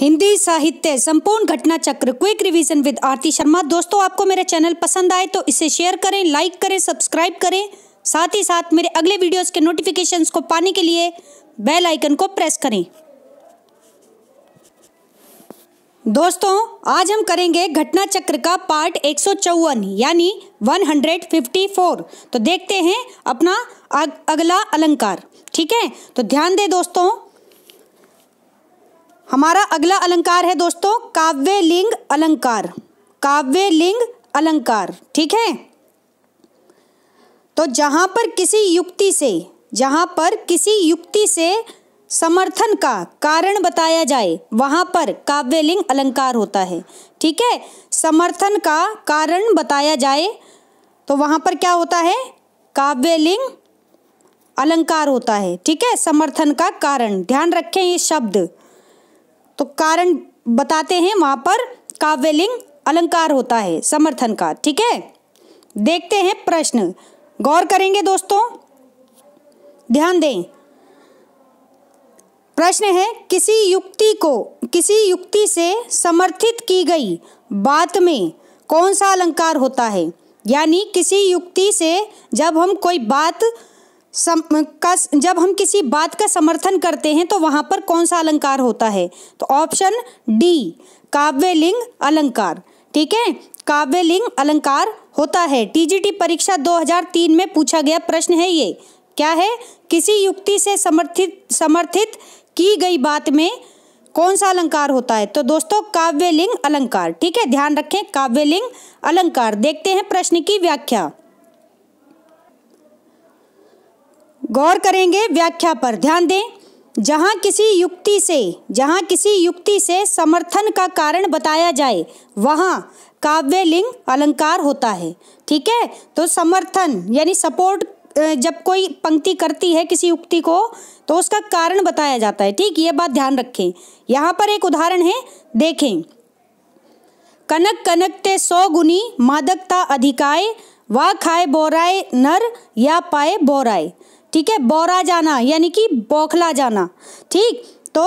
हिंदी साहित्य संपूर्ण घटना चक्र quick revision with Aarti Sharma दोस्तों आपको मेरा चैनल पसंद आए तो इसे शेयर करें लाइक करें सब्सक्राइब करें साथ ही साथ मेरे अगले वीडियोस के नोटिफिकेशंस को पाने के लिए बेल आइकन को प्रेस करें दोस्तों आज हम करेंगे घटना चक्र का पार्ट एक यानी 154 तो देखते हैं अपना अगला अलंकार ठीक है तो ध्यान दे दोस्तों हमारा अगला अलंकार है दोस्तों काव्य लिंग अलंकार काव्य लिंग अलंकार ठीक है तो जहां पर किसी युक्ति से जहां पर किसी युक्ति से समर्थन का कारण बताया जाए वहां पर काव्यलिंग अलंकार होता है ठीक है समर्थन का कारण बताया जाए तो वहां पर क्या होता है काव्यलिंग अलंकार होता है ठीक है समर्थन का कारण ध्यान रखें ये शब्द तो कारण बताते हैं वहां पर काव्यलिंग अलंकार होता है समर्थन का ठीक है देखते हैं प्रश्न गौर करेंगे दोस्तों ध्यान दें प्रश्न है किसी युक्ति को किसी युक्ति से समर्थित की गई बात में कौन सा अलंकार होता है यानी किसी युक्ति से जब हम कोई बात सम का जब हम किसी बात का समर्थन करते हैं तो वहाँ पर कौन सा अलंकार होता है तो ऑप्शन डी काव्यलिंग अलंकार ठीक है काव्यलिंग अलंकार होता है टीजीटी परीक्षा 2003 में पूछा गया प्रश्न है ये क्या है किसी युक्ति से समर्थित समर्थित की गई बात में कौन सा अलंकार होता है तो दोस्तों काव्यलिंग अलंकार ठीक है ध्यान रखें काव्यलिंग अलंकार देखते हैं प्रश्न की व्याख्या गौर करेंगे व्याख्या पर ध्यान दें जहाँ किसी युक्ति से जहाँ किसी युक्ति से समर्थन का कारण बताया जाए वहाँ काव्य लिंग अलंकार होता है ठीक है तो समर्थन यानी सपोर्ट जब कोई पंक्ति करती है किसी युक्ति को तो उसका कारण बताया जाता है ठीक ये बात ध्यान रखें यहाँ पर एक उदाहरण है देखें कनक कनक ते सौ गुनी मादकता अधिकाय वा खाए बोराए नर या पाए बोराए ठीक है बोरा जाना यानी कि बौखला जाना ठीक तो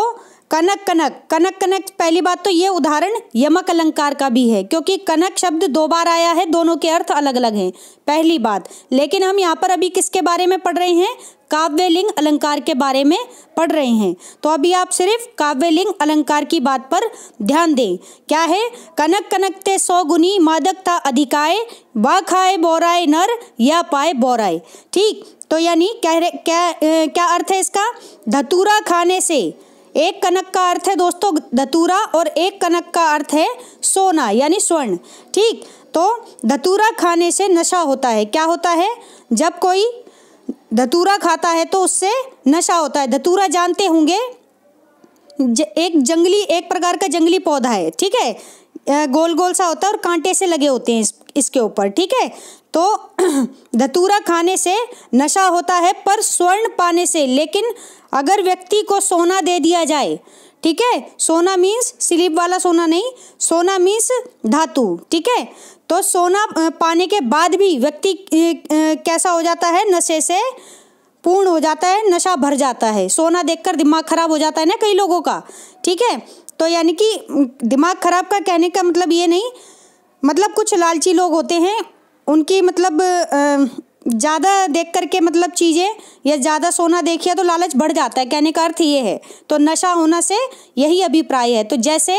कनक कनक कनक कनक पहली बात तो ये उदाहरण यमक अलंकार का भी है क्योंकि कनक शब्द दो बार आया है दोनों के अर्थ अलग अलग हैं पहली बात लेकिन हम यहाँ पर अभी किसके बारे में पढ़ रहे हैं काव्य लिंग अलंकार के बारे में पढ़ रहे हैं तो अभी आप सिर्फ काव्य लिंग अलंकार की बात पर ध्यान दें क्या है कनक कनक ते सौ गुनी मादक था अधिकाय व खाए बोराए नर या पाए बोराए ठीक तो यानी कह रहे क्या क्या अर्थ है इसका धतूरा खाने से एक कनक का अर्थ है दोस्तों धतूरा और एक कनक का अर्थ है सोना यानी स्वर्ण ठीक तो धतूरा खाने से नशा होता है क्या होता है जब कोई धतूरा खाता है तो उससे नशा होता है धतूरा जानते होंगे ज, एक जंगली एक प्रकार का जंगली पौधा है ठीक है गोल गोल सा होता है और कांटे से लगे होते हैं इस, इसके ऊपर ठीक है तो धतूरा खाने से नशा होता है पर स्वर्ण पाने से लेकिन अगर व्यक्ति को सोना दे दिया जाए ठीक है सोना मीन्स स्लीप वाला सोना नहीं सोना मीन्स धातु ठीक है तो सोना पाने के बाद भी व्यक्ति कैसा हो जाता है नशे से पूर्ण हो जाता है नशा भर जाता है सोना देखकर दिमाग खराब हो जाता है ना कई लोगों का ठीक है तो यानी कि दिमाग खराब का कहने का मतलब ये नहीं मतलब कुछ लालची लोग होते हैं उनकी मतलब ज़्यादा देख करके मतलब चीज़ें या ज़्यादा सोना देखिए तो लालच बढ़ जाता है कहने का अर्थ ये है तो नशा होना से यही अभिप्राय है तो जैसे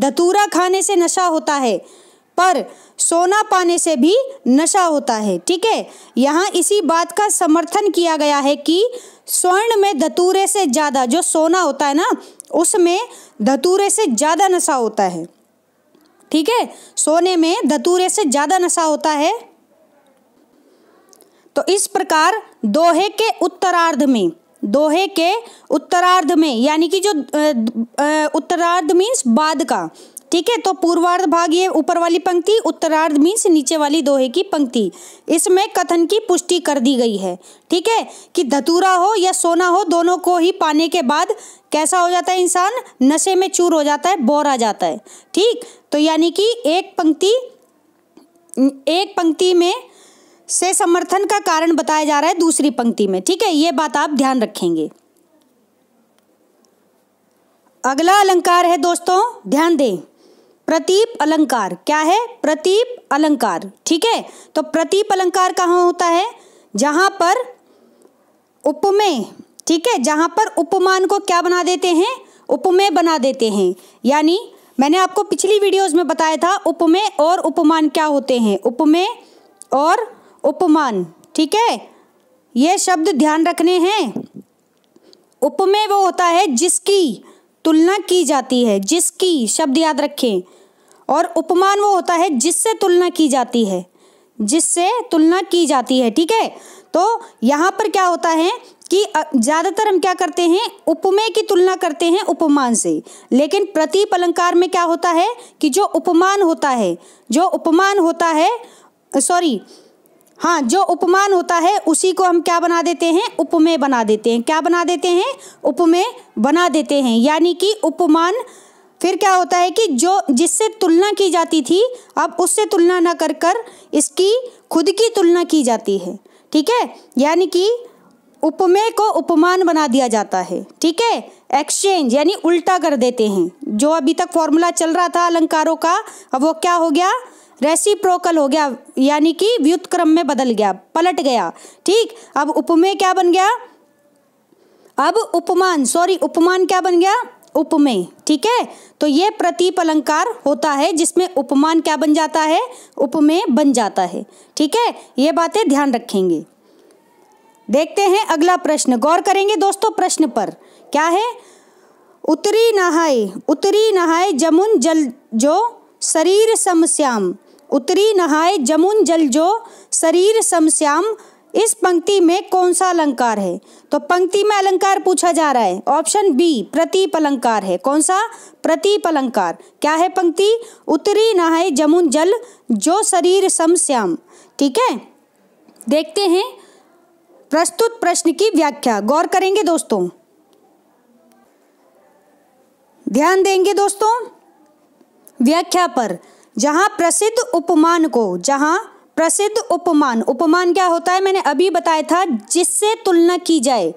धतूरा खाने से नशा होता है पर सोना पाने से भी नशा होता है ठीक है यहाँ इसी बात का समर्थन किया गया है कि स्वर्ण में धतूरे से ज़्यादा जो सोना होता है ना उसमें धतूरे से ज़्यादा नशा होता है ठीक है सोने में धतूरे से ज़्यादा नशा होता है तो इस प्रकार दोहे के उत्तरार्ध में दोहे के उत्तरार्ध में यानी कि जो उत्तरार्ध मीन्स बाद का ठीक है तो पूर्वार्ध भाग ये ऊपर वाली पंक्ति उत्तरार्ध मीन्स नीचे वाली दोहे की पंक्ति इसमें कथन की पुष्टि कर दी गई है ठीक है कि धतूरा हो या सोना हो दोनों को ही पाने के बाद कैसा हो जाता है इंसान नशे में चूर हो जाता है बोर आ जाता है ठीक तो यानी कि एक पंक्ति एक पंक्ति में से समर्थन का कारण बताया जा रहा है दूसरी पंक्ति में ठीक है ये बात आप ध्यान रखेंगे अगला अलंकार है दोस्तों ध्यान दें प्रतीप अलंकार क्या है प्रतीप अलंकार ठीक है तो प्रतीप अलंकार कहाँ होता है जहां पर उपमेय ठीक है जहाँ पर उपमान को क्या बना देते हैं उपमेय बना देते हैं यानी मैंने आपको पिछली वीडियोस में बताया था उपमेय और उपमान क्या होते हैं उपमेय और उपमान ठीक है ये शब्द ध्यान रखने हैं उपमेय वो होता है जिसकी तुलना की जाती है जिसकी शब्द याद रखें और उपमान वो होता है जिससे तुलना की जाती है जिससे तुलना की जाती है ठीक है तो यहाँ पर क्या होता है कि ज़्यादातर हम क्या करते हैं उपमेय की तुलना करते हैं उपमान से लेकिन प्रतीप अलंकार में क्या होता है कि जो उपमान होता है जो उपमान होता है सॉरी हाँ जो उपमान होता है उसी को हम क्या बना देते हैं उपमेय बना देते हैं क्या बना देते हैं उपमेय बना देते हैं यानी कि उपमान फिर क्या होता है कि जो जिससे तुलना की जाती थी अब उससे तुलना ना कर कर इसकी खुद की तुलना की जाती है ठीक है यानी कि उपमेय को उपमान बना दिया जाता है ठीक है एक्सचेंज यानी उल्टा कर देते हैं जो अभी तक फॉर्मूला चल रहा था अलंकारों का अब वो क्या हो गया रेसिप्रोकल हो गया यानी कि व्युतक्रम में बदल गया पलट गया ठीक अब उपमेय क्या बन गया अब उपमान सॉरी उपमान क्या बन गया उपमेय ठीक है तो ये प्रतीप अलंकार होता है जिसमें उपमान क्या बन जाता है उपमेय बन जाता है ठीक है ये बातें ध्यान रखेंगे देखते हैं अगला प्रश्न गौर करेंगे दोस्तों प्रश्न पर क्या है उत्तरी नहाय उत्तरी नहाय जमुन जल जो शरीर समस्याम उत्तरी नहाय जमुन जल जो शरीर समस्याम इस पंक्ति में कौन सा अलंकार है तो पंक्ति में अलंकार पूछा जा रहा है ऑप्शन बी प्रतीप अलंकार है कौन सा प्रतीप अलंकार क्या है पंक्ति उत्तरी नहाय जमुन जल जो शरीर समस्याम ठीक है देखते हैं प्रस्तुत प्रश्न की व्याख्या गौर करेंगे दोस्तों ध्यान देंगे दोस्तों व्याख्या पर जहां प्रसिद्ध उपमान को जहां प्रसिद्ध उपमान उपमान क्या होता है मैंने अभी बताया था जिससे तुलना की जाए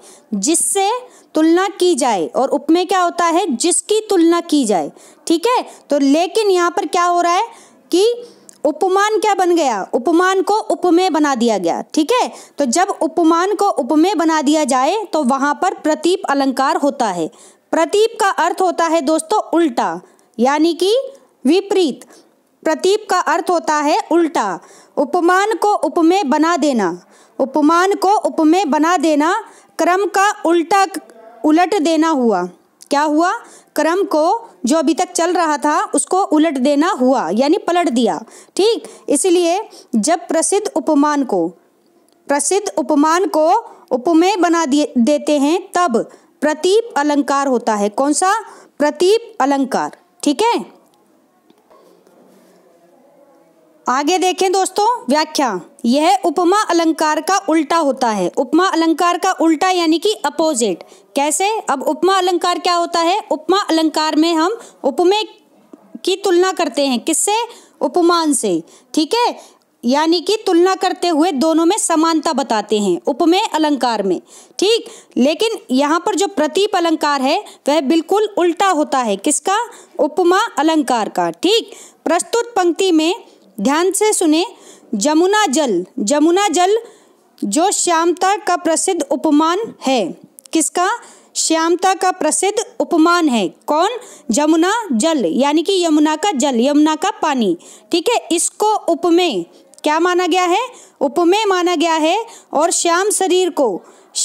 जिससे तुलना की जाए और उपमेय क्या होता है जिसकी तुलना की जाए ठीक है तो लेकिन यहां पर क्या हो रहा है कि उपमान क्या बन गया उपमान को उपमेय बना दिया गया ठीक है तो जब उपमान को उपमेय बना दिया जाए तो वहां पर प्रतीप अलंकार होता है प्रतीप का अर्थ होता है दोस्तों उल्टा यानी कि विपरीत प्रतीप का अर्थ होता है उल्टा उपमान को उपमेय बना देना उपमान को उपमेय बना देना क्रम का उल्टा उलट देना हुआ क्या हुआ क्रम को जो अभी तक चल रहा था उसको उलट देना हुआ यानी पलट दिया ठीक इसलिए जब प्रसिद्ध उपमान को प्रसिद्ध उपमान को उपमेय बना देते हैं तब प्रतीप अलंकार होता है कौन सा प्रतीप अलंकार ठीक है आगे देखें दोस्तों व्याख्या यह उपमा अलंकार का उल्टा होता है उपमा अलंकार का उल्टा यानी कि अपोजिट कैसे अब उपमा अलंकार क्या होता है उपमा अलंकार में हम उपमे की तुलना करते हैं किससे उपमान से ठीक है यानी कि तुलना करते हुए दोनों में समानता बताते हैं उपमेय अलंकार में ठीक लेकिन यहाँ पर जो प्रतीप अलंकार है वह बिल्कुल उल्टा होता है किसका उपमा अलंकार का ठीक प्रस्तुत पंक्ति में ध्यान से सुने जमुना जल जमुना जल जो श्यामता का प्रसिद्ध उपमान है किसका श्यामता का प्रसिद्ध उपमान है कौन जमुना जल यानी कि यमुना का जल यमुना का पानी ठीक है इसको उपमेय क्या माना गया है उपमेय माना गया है और श्याम शरीर को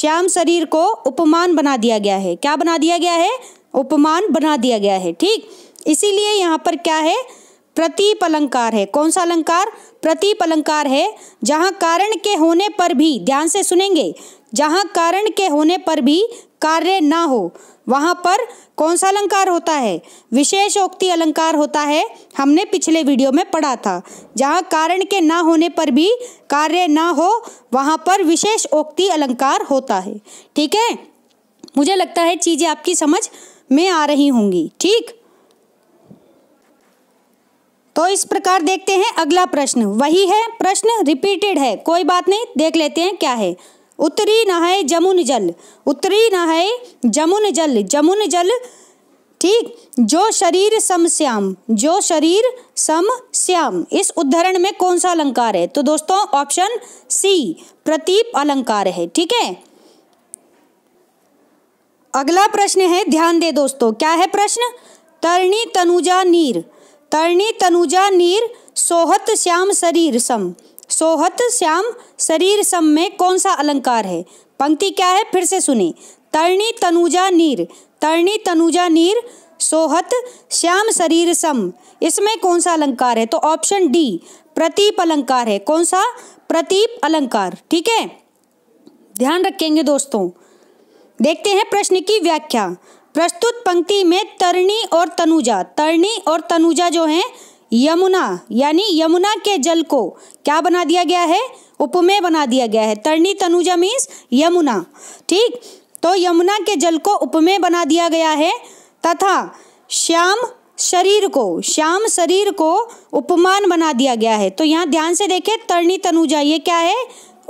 श्याम शरीर को उपमान बना दिया गया है क्या बना दिया गया है उपमान बना दिया गया है ठीक इसीलिए यहाँ पर क्या है प्रतीप अलंकार है कौन सा अलंकार प्रतीप अलंकार है जहाँ कारण के होने पर भी ध्यान से सुनेंगे जहाँ कारण के होने पर भी कार्य ना हो वहाँ पर कौन सा अलंकार होता है विशेषोक्ति अलंकार होता है हमने पिछले वीडियो में पढ़ा था जहाँ कारण के ना होने पर भी कार्य ना हो वहाँ पर विशेषोक्ति अलंकार होता है ठीक है मुझे लगता है चीज़ें आपकी समझ में आ रही होंगी ठीक तो इस प्रकार देखते हैं अगला प्रश्न वही है प्रश्न रिपीटेड है कोई बात नहीं देख लेते हैं क्या है उत्तरी नहाय जमुन जल उत्तरी नहाय जमुन जल जमुन जल ठीक जो शरीर सम श्याम जो शरीर सम श्याम इस उदाहरण में कौन सा अलंकार है तो दोस्तों ऑप्शन सी प्रतीप अलंकार है ठीक है अगला प्रश्न है ध्यान दे दोस्तों क्या है प्रश्न तरणी तनुजा नीर तरणी तनुजा नीर सोहत श्याम शरीर सम सोहत श्याम शरीर सम में कौन सा अलंकार है पंक्ति क्या है फिर से सुने तरणी तनुजा नीर तरणी तनुजा नीर सोहत श्याम शरीर सम इसमें कौन सा अलंकार है तो ऑप्शन डी प्रतीप अलंकार है कौन सा प्रतीप अलंकार ठीक है ध्यान रखेंगे दोस्तों देखते हैं प्रश्न की व्याख्या प्रस्तुत पंक्ति में तरणी और तनुजा तरणी और तनुजा जो है यमुना यानी यमुना के जल को क्या बना दिया गया है उपमेय बना दिया गया है तरणी तनुजा मीन्स यमुना ठीक तो यमुना के जल को उपमेय बना दिया गया है तथा श्याम शरीर को श्याम शरीर को उपमान बना दिया गया है तो यहाँ ध्यान से देखें तरणी तनुजा ये क्या है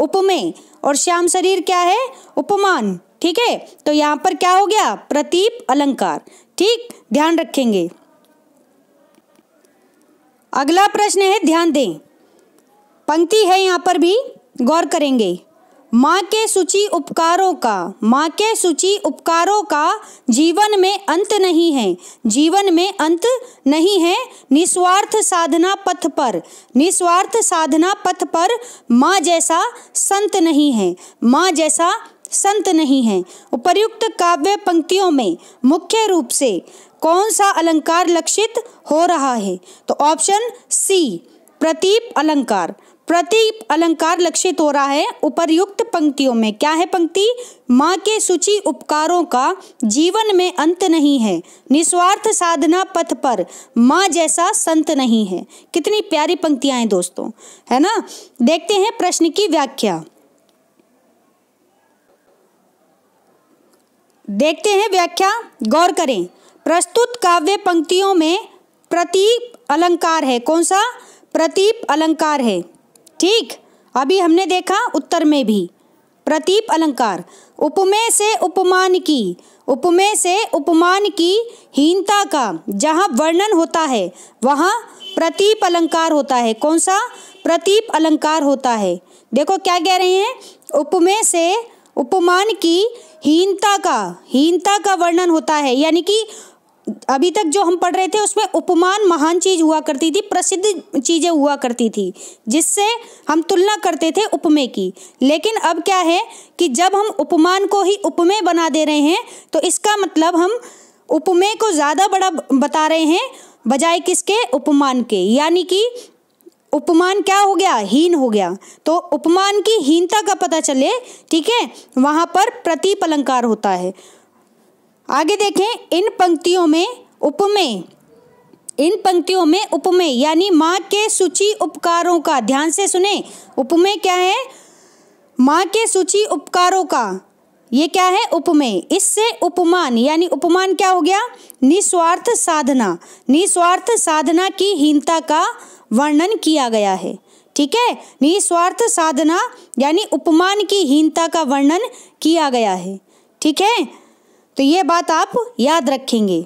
उपमेय और श्याम शरीर क्या है उपमान ठीक है तो यहाँ पर क्या हो गया प्रतीप अलंकार ठीक ध्यान रखेंगे अगला प्रश्न है ध्यान दें पंक्ति है यहाँ पर भी गौर करेंगे माँ के सूची उपकारों का माँ के सूची उपकारों का जीवन में अंत नहीं है जीवन में अंत नहीं है निस्वार्थ साधना पथ पर निस्वार्थ साधना पथ पर माँ जैसा संत नहीं है माँ जैसा संत नहीं हैं उपर्युक्त काव्य पंक्तियों में मुख्य रूप से कौन सा अलंकार लक्षित हो रहा है तो ऑप्शन सी प्रतीप अलंकार प्रतीप अलंकार लक्षित हो रहा है उपर्युक्त पंक्तियों में क्या है पंक्ति माँ के सूची उपकारों का जीवन में अंत नहीं है निस्वार्थ साधना पथ पर माँ जैसा संत नहीं है कितनी प्यारी पंक्तियां हैं दोस्तों है ना देखते हैं प्रश्न की व्याख्या देखते हैं व्याख्या गौर करें प्रस्तुत काव्य पंक्तियों में प्रतीप अलंकार है कौन सा प्रतीप अलंकार है ठीक अभी हमने देखा उत्तर में भी प्रतीप अलंकार उपमेय से उपमान की उपमेय से उपमान की हीनता का जहाँ वर्णन होता है वहाँ प्रतीप अलंकार होता है कौन सा प्रतीप अलंकार होता है देखो क्या कह रहे हैं उपमेय से उपमान की हीनता का हीनता का वर्णन होता है यानी कि अभी तक जो हम पढ़ रहे थे उसमें उपमान महान चीज हुआ करती थी प्रसिद्ध चीजें हुआ करती थी जिससे हम तुलना करते थे उपमे की लेकिन अब क्या है कि जब हम उपमान को ही उपमे बना दे रहे हैं तो इसका मतलब हम उपमे को ज़्यादा बड़ा बता रहे हैं बजाय किसके उपमान के यानी कि उपमान क्या हो गया हीन हो गया तो उपमान की हीनता का पता चले ठीक है वहां पर प्रतीप अलंकार होता है आगे देखें इन पंक्तियों में उपमेय इन पंक्तियों में उपमेय यानी माँ के सूची उपकारों का ध्यान से सुने उपमेय क्या है माँ के सूची उपकारों का ये क्या है उपमेय इससे उपमान यानी उपमान क्या हो गया निस्वार्थ साधना निस्वार्थ साधना की हीनता का वर्णन किया गया है ठीक है निस्वार्थ साधना यानी उपमान की हीनता का वर्णन किया गया है ठीक है तो ये बात आप याद रखेंगे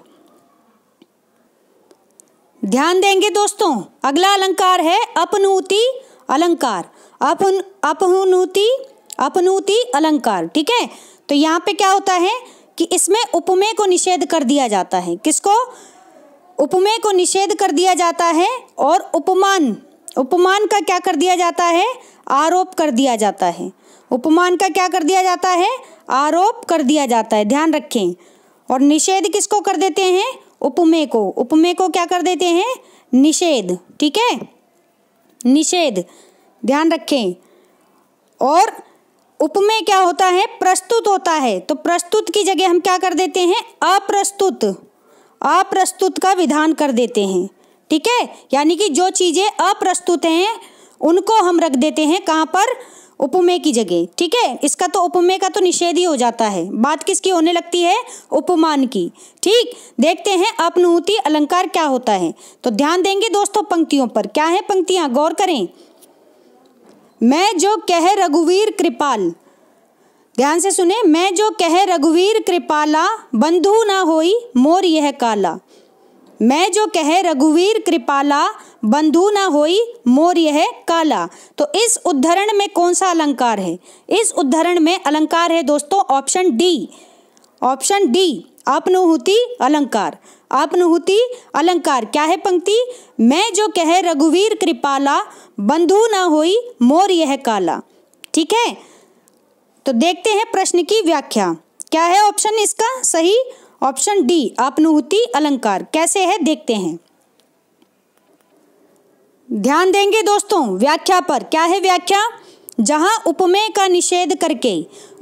ध्यान देंगे दोस्तों अगला अलंकार है अपनूति अलंकार अपन अपनूति अपनूति अलंकार ठीक है तो यहाँ पे क्या होता है कि इसमें उपमेय को निषेध कर दिया जाता है किसको उपमेय को निषेध कर दिया जाता है और उपमान उपमान का क्या कर दिया जाता है आरोप कर दिया जाता है उपमान का क्या कर दिया जाता है आरोप कर दिया जाता है ध्यान रखें और निषेध किसको कर देते हैं उपमेय को उपमेय को क्या कर देते हैं निषेध ठीक है निषेध ध्यान रखें और उपमेय क्या होता है प्रस्तुत होता है तो प्रस्तुत की जगह हम क्या कर देते हैं अप्रस्तुत अप्रस्तुत का विधान कर देते हैं ठीक है यानी कि जो चीज़ें अप्रस्तुत हैं उनको हम रख देते हैं कहाँ पर उपमेय की जगह ठीक है इसका तो उपमेय का तो निषेध ही हो जाता है बात किसकी होने लगती है उपमान की ठीक देखते हैं अपनुति अलंकार क्या होता है तो ध्यान देंगे दोस्तों पंक्तियों पर क्या है पंक्तियां गौर करें मैं जो कह रघुवीर कृपाल ध्यान से सुने मैं जो कह रघुवीर कृपाला बंधु ना होई मोर यह काला मैं जो कह रघुवीर कृपाला बंधु ना होई मोर यह काला तो इस उद्धरण में कौन सा अलंकार है इस उद्धरण में अलंकार है दोस्तों ऑप्शन डी ऑप्शन डी अपनुहूति अलंकार अपनुहूति अलंकार क्या है पंक्ति मैं जो कह रघुवीर कृपाला बंधु ना होई मोर यह काला ठीक है तो देखते हैं प्रश्न की व्याख्या क्या है ऑप्शन इसका सही ऑप्शन डी आपनुहूति अलंकार कैसे है देखते हैं ध्यान देंगे दोस्तों व्याख्या पर क्या है व्याख्या जहां उपमेय का निषेध करके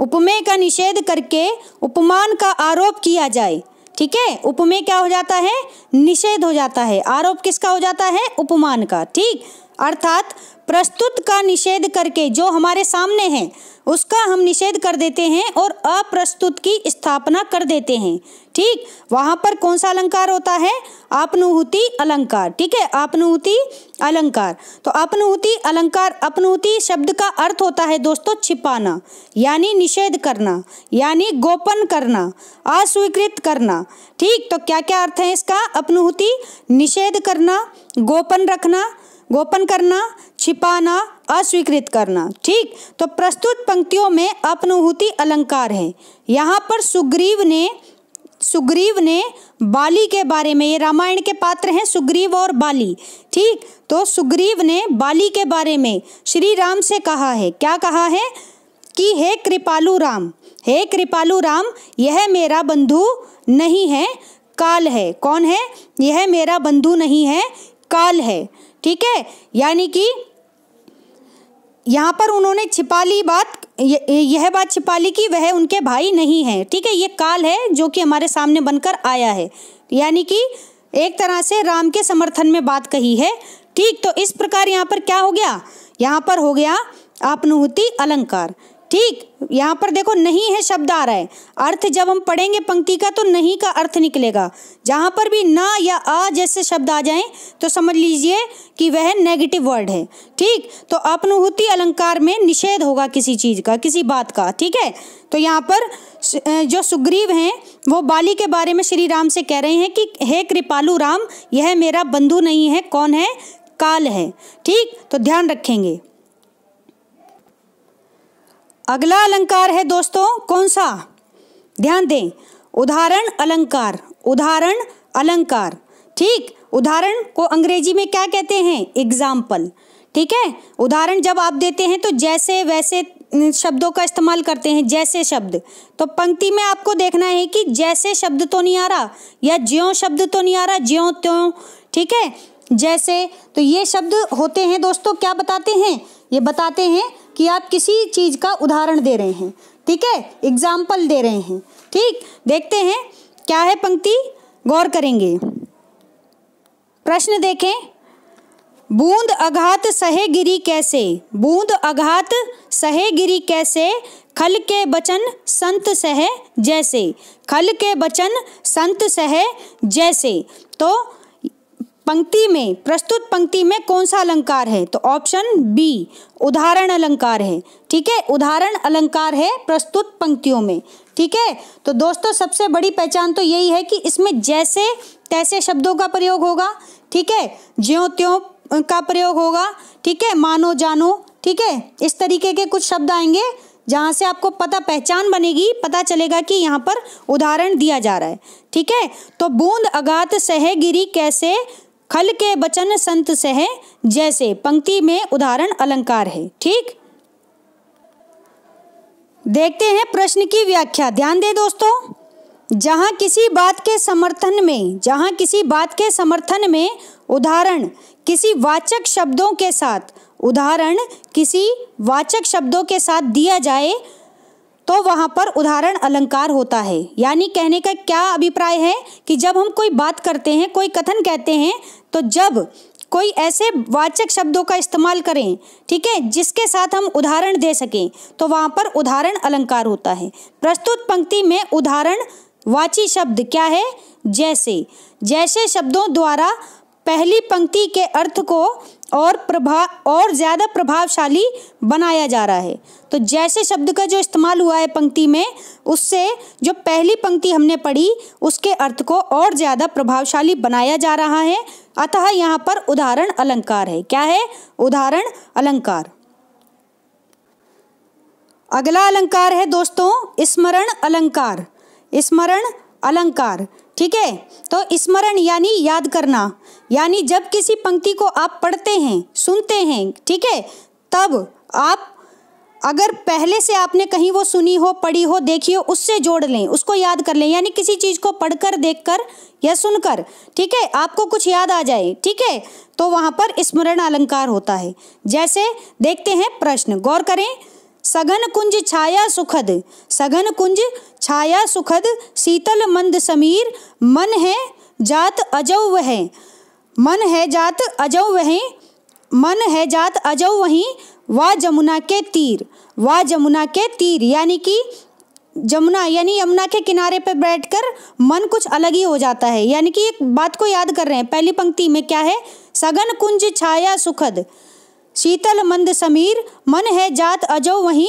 उपमेय का निषेध करके उपमान का आरोप किया जाए ठीक है उपमेय क्या हो जाता है निषेध हो जाता है आरोप किसका हो जाता है उपमान का ठीक अर्थात प्रस्तुत का निषेध करके जो हमारे सामने है उसका हम निषेध कर देते हैं और अप्रस्तुत की स्थापना कर देते हैं ठीक वहाँ पर कौन सा अलंकार होता है आपनुहूति अलंकार ठीक है आपनुहूति अलंकार तो आपनुहूति अलंकार अपनुहूति शब्द का अर्थ होता है दोस्तों छिपाना यानी निषेध करना यानी गोपन करना अस्वीकृत करना ठीक तो क्या क्या अर्थ है इसका अपनुहूति निषेध करना गोपन रखना गोपन करना छिपाना अस्वीकृत करना ठीक तो प्रस्तुत पंक्तियों में अपनुहूति अलंकार है यहाँ पर सुग्रीव ने सुग्रीव ने बाली के बारे में ये रामायण के पात्र हैं सुग्रीव और बाली ठीक तो सुग्रीव ने बाली के बारे में श्री राम से कहा है क्या कहा है कि हे कृपालु राम हे कृपालु राम यह मेरा बंधु नहीं है काल है कौन है यह मेरा बंधु नहीं है काल है ठीक है यानी कि यहाँ पर उन्होंने छिपा ली बात यह बात छिपा ली कि वह उनके भाई नहीं हैं ठीक है ये काल है जो कि हमारे सामने बनकर आया है यानी कि एक तरह से राम के समर्थन में बात कही है ठीक तो इस प्रकार यहाँ पर क्या हो गया यहाँ पर हो गया आपनुहूति अलंकार ठीक यहाँ पर देखो नहीं है शब्द आ रहा है अर्थ जब हम पढ़ेंगे पंक्ति का तो नहीं का अर्थ निकलेगा जहाँ पर भी ना या आ जैसे शब्द आ जाएं तो समझ लीजिए कि वह नेगेटिव वर्ड है ठीक तो अपनुहूति अलंकार में निषेध होगा किसी चीज़ का किसी बात का ठीक है तो यहाँ पर जो सुग्रीव हैं वो बाली के बारे में श्री राम से कह रहे हैं कि हे कृपालु राम यह मेरा बंधु नहीं है कौन है काल है ठीक तो ध्यान रखेंगे अगला अलंकार है दोस्तों कौन सा ध्यान दें उदाहरण अलंकार उदाहरण अलंकार ठीक उदाहरण को अंग्रेजी में क्या कहते हैं एग्जाम्पल ठीक है उदाहरण जब आप देते हैं तो जैसे वैसे शब्दों का इस्तेमाल करते हैं जैसे शब्द तो पंक्ति में आपको देखना है कि जैसे शब्द तो नहीं आ रहा या ज्यो शब्द तो नहीं आ रहा ज्यो त्यों ठीक है जैसे तो ये शब्द होते हैं दोस्तों क्या बताते हैं ये बताते हैं कि आप किसी चीज़ का उदाहरण दे रहे हैं ठीक है एग्जाम्पल दे रहे हैं ठीक देखते हैं क्या है पंक्ति गौर करेंगे प्रश्न देखें बूंद अघात सहे गिरी कैसे बूंद अघात सहे गिरी कैसे खल के बचन संत सह जैसे खल के बचन संत सह जैसे तो पंक्ति में प्रस्तुत पंक्ति में कौन सा अलंकार है तो ऑप्शन बी उदाहरण अलंकार है ठीक है उदाहरण अलंकार है प्रस्तुत पंक्तियों में ठीक है तो दोस्तों सबसे बड़ी पहचान तो यही है कि इसमें जैसे तैसे शब्दों का प्रयोग होगा ठीक है ज्यों त्यों का प्रयोग होगा ठीक है मानो जानो ठीक है इस तरीके के कुछ शब्द आएंगे जहाँ से आपको पता पहचान बनेगी पता चलेगा कि यहाँ पर उदाहरण दिया जा रहा है ठीक है तो बूंद अगात सह गिरी कैसे खल के बचन संत से है जैसे पंक्ति में उदाहरण अलंकार है ठीक देखते हैं प्रश्न की व्याख्या ध्यान दे दोस्तों जहाँ किसी बात के समर्थन में जहाँ किसी बात के समर्थन में उदाहरण किसी वाचक शब्दों के साथ उदाहरण किसी वाचक शब्दों के साथ दिया जाए तो वहां पर उदाहरण अलंकार होता है यानी कहने का क्या अभिप्राय है कि जब हम कोई बात करते हैं कोई कथन कहते हैं तो जब कोई ऐसे वाचक शब्दों का इस्तेमाल करें ठीक है जिसके साथ हम उदाहरण दे सकें तो वहां पर उदाहरण अलंकार होता है प्रस्तुत पंक्ति में उदाहरण वाची शब्द क्या है जैसे जैसे शब्दों द्वारा पहली पंक्ति के अर्थ को और प्रभा और ज़्यादा प्रभावशाली बनाया जा रहा है तो जैसे शब्द का जो इस्तेमाल हुआ है पंक्ति में उससे जो पहली पंक्ति हमने पढ़ी उसके अर्थ को और ज़्यादा प्रभावशाली बनाया जा रहा है अतः यहाँ पर उदाहरण अलंकार है क्या है उदाहरण अलंकार अगला अलंकार है दोस्तों स्मरण अलंकार स्मरण अलंकार ठीक है तो स्मरण यानी याद करना यानी जब किसी पंक्ति को आप पढ़ते हैं सुनते हैं ठीक है तब आप अगर पहले से आपने कहीं वो सुनी हो पढ़ी हो देखी हो उससे जोड़ लें उसको याद कर लें यानी किसी चीज़ को पढ़कर देखकर या सुनकर ठीक है आपको कुछ याद आ जाए ठीक है तो वहाँ पर स्मरण अलंकार होता है जैसे देखते हैं प्रश्न गौर करें सघन कुंज छाया सुखद सघन कुंज छाया सुखद शीतल मंद समीर मन है जात अजव है मन है जात अजौ वही मन है जात अजौ वही वा जमुना के तीर वा जमुना के तीर यानी कि जमुना यानी यमुना के किनारे पर बैठकर मन कुछ अलग ही हो जाता है यानी कि एक बात को याद कर रहे हैं पहली पंक्ति में क्या है सघन कुंज छाया सुखद शीतल मंद समीर मन है जात अजो वहीं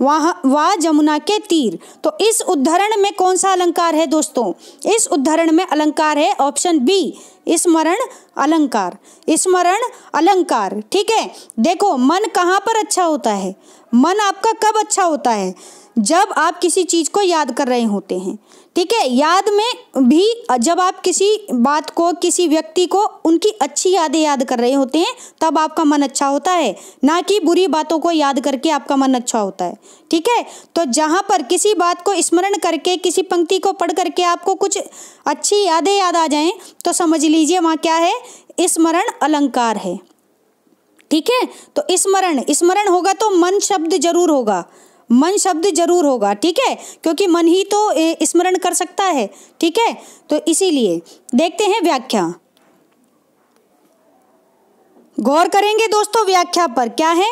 वहा जमुना के तीर तो इस उद्धरण में कौन सा अलंकार है दोस्तों इस उद्धरण में अलंकार है ऑप्शन बी स्मरण अलंकार स्मरण अलंकार ठीक है देखो मन कहाँ पर अच्छा होता है मन आपका कब अच्छा होता है जब आप किसी चीज़ को याद कर रहे होते हैं ठीक है याद में भी जब आप किसी बात को किसी व्यक्ति को उनकी अच्छी यादें याद कर रहे होते हैं तब आपका मन अच्छा होता है ना कि बुरी बातों को याद करके आपका मन अच्छा होता है ठीक है तो जहाँ पर किसी बात को स्मरण करके किसी पंक्ति को पढ़ करके आपको कुछ अच्छी यादें याद आ जाएं तो समझ लीजिए वहाँ क्या है स्मरण अलंकार है ठीक है तो स्मरण स्मरण होगा तो मन शब्द जरूर होगा मन शब्द जरूर होगा ठीक है क्योंकि मन ही तो स्मरण कर सकता है ठीक है तो इसीलिए देखते हैं व्याख्या गौर करेंगे दोस्तों व्याख्या पर क्या है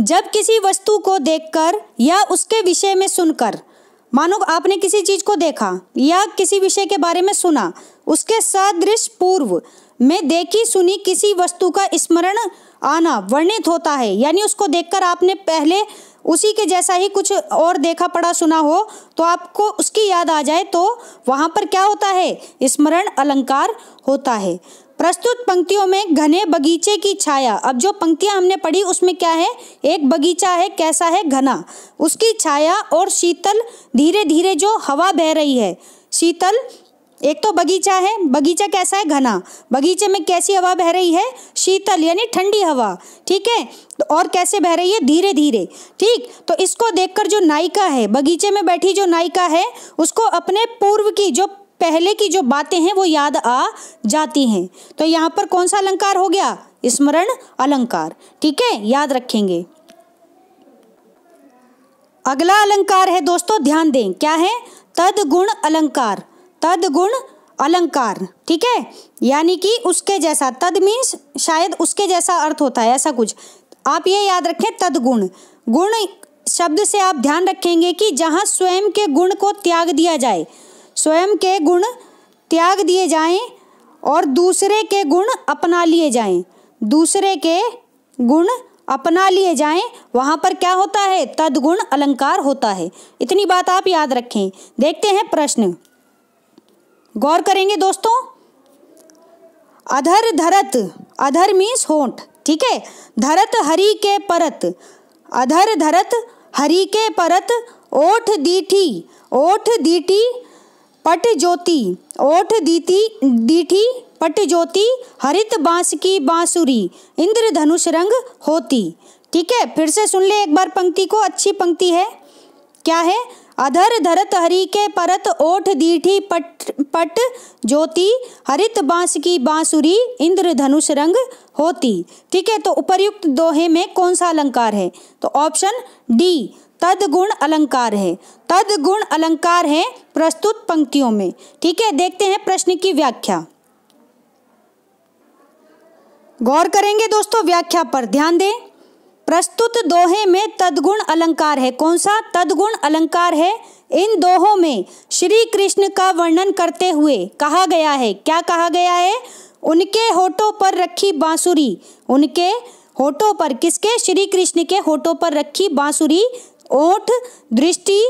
जब किसी वस्तु को देखकर या उसके विषय में सुनकर मानो आपने किसी चीज को देखा या किसी विषय के बारे में सुना उसके सदृश पूर्व में देखी सुनी किसी वस्तु का स्मरण आना वर्णित होता है यानी उसको देखकर आपने पहले उसी के जैसा ही कुछ और देखा पड़ा सुना हो तो आपको उसकी याद आ जाए तो वहाँ पर क्या होता है स्मरण अलंकार होता है प्रस्तुत पंक्तियों में घने बगीचे की छाया अब जो पंक्तियां हमने पढ़ी उसमें क्या है एक बगीचा है कैसा है घना उसकी छाया और शीतल धीरे धीरे जो हवा बह रही है शीतल एक तो बगीचा है बगीचा कैसा है घना बगीचे में कैसी हवा बह रही है शीतल यानी ठंडी हवा ठीक है और कैसे बह रही है धीरे धीरे ठीक तो इसको देखकर जो नायिका है बगीचे में बैठी जो नायिका है उसको अपने पूर्व की जो पहले की जो बातें हैं वो याद आ जाती हैं तो यहाँ पर कौन सा अलंकार हो गया स्मरण अलंकार ठीक है याद रखेंगे अगला अलंकार है दोस्तों ध्यान दें क्या है तद गुण अलंकार तद गुण अलंकार ठीक है यानी कि उसके जैसा तद मीन्स शायद उसके जैसा अर्थ होता है ऐसा कुछ आप ये याद रखें तदगुण गुण शब्द से आप ध्यान रखेंगे कि जहाँ स्वयं के गुण को त्याग दिया जाए स्वयं के गुण त्याग दिए जाएं और दूसरे के गुण अपना लिए जाएं दूसरे के गुण अपना लिए जाएं वहाँ पर क्या होता है तदगुण अलंकार होता है इतनी बात आप याद रखें देखते हैं प्रश्न गौर करेंगे दोस्तों अधर धरत अधर मीन्स होंठ ठीक है धरत हरि के परत अधर धरत हरि के परत ओठ दीठी ओठ दीठी पट ज्योति ओठ दीती दीठी पट ज्योति हरित बांस की बांसुरी इंद्र धनुष रंग होती ठीक है फिर से सुन ले एक बार पंक्ति को अच्छी पंक्ति है क्या है अधर धरत हरि के परत ओठ दीठी पट पट ज्योति हरित बांस की बांसुरी इंद्र धनुष रंग होती ठीक है तो उपर्युक्त दोहे में कौन सा अलंकार है तो ऑप्शन डी तदगुण अलंकार है तदगुण अलंकार है प्रस्तुत पंक्तियों में ठीक है देखते हैं प्रश्न की व्याख्या गौर करेंगे दोस्तों व्याख्या पर ध्यान दें प्रस्तुत दोहे में तदगुण अलंकार है कौन सा तदगुण अलंकार है इन दोहों में श्री कृष्ण का वर्णन करते हुए कहा गया है क्या कहा गया है उनके होठों पर रखी बांसुरी उनके होठों पर किसके श्री कृष्ण के होठों पर रखी बांसुरी ओठ दृष्टि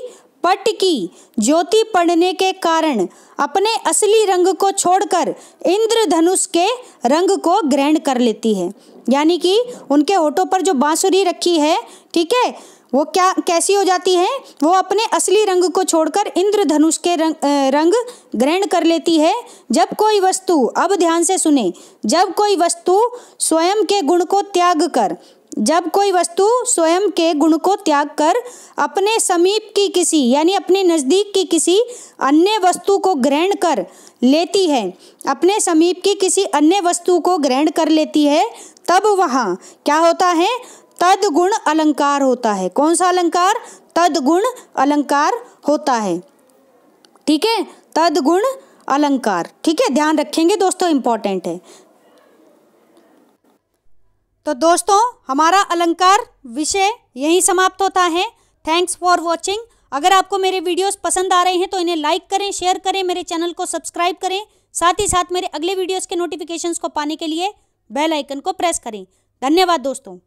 पट की ज्योति पढ़ने के कारण अपने असली रंग को छोड़कर इंद्रधनुष के रंग को ग्रहण कर लेती है यानी कि उनके होठों पर जो बांसुरी रखी है ठीक है वो क्या कैसी हो जाती है वो अपने असली रंग को छोड़कर इंद्रधनुष के रंग रंग ग्रहण कर लेती है जब कोई वस्तु अब ध्यान से सुने जब कोई वस्तु स्वयं के गुण को त्याग कर जब कोई वस्तु स्वयं के गुण को त्याग कर अपने समीप की किसी यानी अपने नज़दीक की किसी अन्य वस्तु को ग्रहण कर लेती है अपने समीप की किसी अन्य वस्तु को ग्रहण कर लेती है तब वहाँ क्या होता है तदगुण अलंकार होता है कौन सा अलंकार तदगुण अलंकार होता है ठीक है तदगुण अलंकार ठीक है ध्यान रखेंगे दोस्तों इंपॉर्टेंट है तो दोस्तों हमारा अलंकार विषय यहीं समाप्त होता है थैंक्स फॉर वॉचिंग अगर आपको मेरे वीडियोस पसंद आ रहे हैं तो इन्हें लाइक करें शेयर करें मेरे चैनल को सब्सक्राइब करें साथ ही साथ मेरे अगले वीडियोस के नोटिफिकेशंस को पाने के लिए बेल आइकन को प्रेस करें धन्यवाद दोस्तों